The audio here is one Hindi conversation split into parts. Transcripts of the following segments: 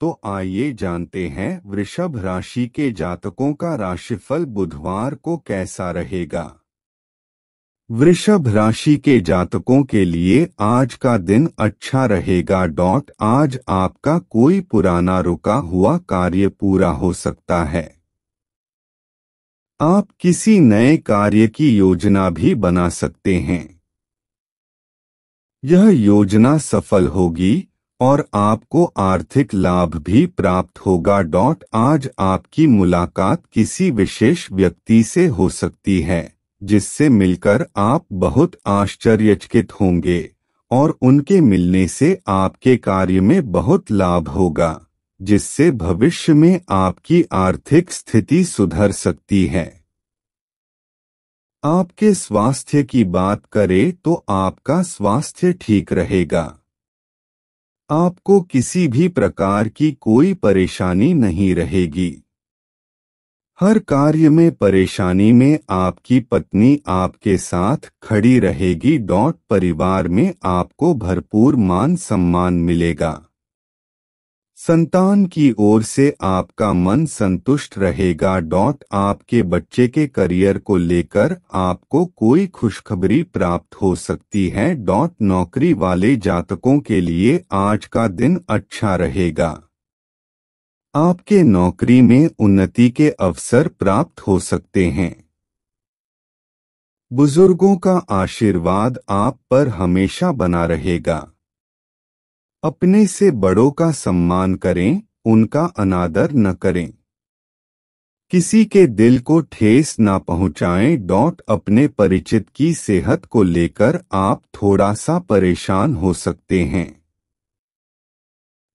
तो आइए जानते हैं वृषभ राशि के जातकों का राशिफल बुधवार को कैसा रहेगा वृषभ राशि के जातकों के लिए आज का दिन अच्छा रहेगा डॉट आज आपका कोई पुराना रुका हुआ कार्य पूरा हो सकता है आप किसी नए कार्य की योजना भी बना सकते हैं यह योजना सफल होगी और आपको आर्थिक लाभ भी प्राप्त होगा डॉट आज आपकी मुलाकात किसी विशेष व्यक्ति से हो सकती है जिससे मिलकर आप बहुत आश्चर्यचकित होंगे और उनके मिलने से आपके कार्य में बहुत लाभ होगा जिससे भविष्य में आपकी आर्थिक स्थिति सुधर सकती है आपके स्वास्थ्य की बात करें तो आपका स्वास्थ्य ठीक रहेगा आपको किसी भी प्रकार की कोई परेशानी नहीं रहेगी हर कार्य में परेशानी में आपकी पत्नी आपके साथ खड़ी रहेगी डॉट परिवार में आपको भरपूर मान सम्मान मिलेगा संतान की ओर से आपका मन संतुष्ट रहेगा डॉट आपके बच्चे के करियर को लेकर आपको कोई खुशखबरी प्राप्त हो सकती है डॉट नौकरी वाले जातकों के लिए आज का दिन अच्छा रहेगा आपके नौकरी में उन्नति के अवसर प्राप्त हो सकते हैं बुजुर्गों का आशीर्वाद आप पर हमेशा बना रहेगा अपने से बड़ों का सम्मान करें उनका अनादर न करें किसी के दिल को ठेस ना पहुंचाएं डॉट अपने परिचित की सेहत को लेकर आप थोड़ा सा परेशान हो सकते हैं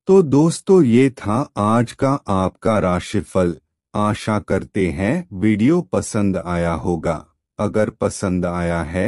तो दोस्तों ये था आज का आपका राशिफल आशा करते हैं वीडियो पसंद आया होगा अगर पसंद आया है